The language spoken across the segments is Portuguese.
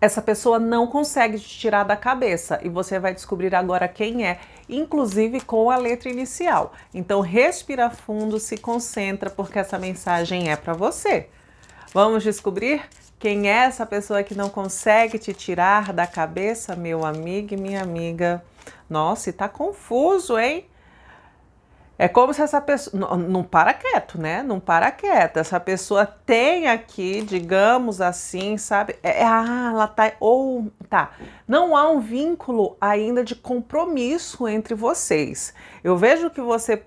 essa pessoa não consegue te tirar da cabeça e você vai descobrir agora quem é, inclusive com a letra inicial. Então respira fundo, se concentra porque essa mensagem é para você. Vamos descobrir quem é essa pessoa que não consegue te tirar da cabeça, meu amigo e minha amiga. Nossa, e tá confuso, hein? É como se essa pessoa. Não, não para quieto, né? Não para quieto. Essa pessoa tem aqui, digamos assim, sabe? É, é, ah, ela tá. Ou tá. Não há um vínculo ainda de compromisso entre vocês. Eu vejo que você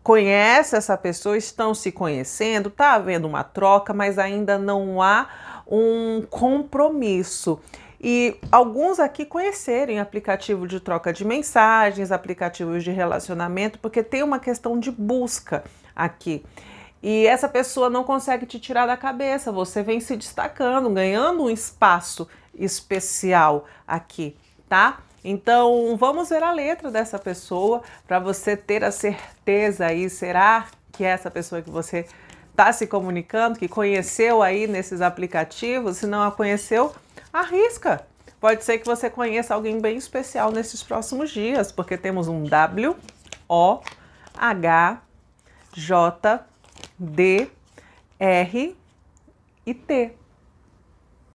conhece essa pessoa, estão se conhecendo, tá havendo uma troca, mas ainda não há um compromisso e alguns aqui conhecerem aplicativo de troca de mensagens, aplicativos de relacionamento, porque tem uma questão de busca aqui. E essa pessoa não consegue te tirar da cabeça, você vem se destacando, ganhando um espaço especial aqui, tá? Então, vamos ver a letra dessa pessoa para você ter a certeza aí, será que é essa pessoa que você está se comunicando, que conheceu aí nesses aplicativos, se não a conheceu, arrisca. Pode ser que você conheça alguém bem especial nesses próximos dias, porque temos um W, O, H, J, D, R e T.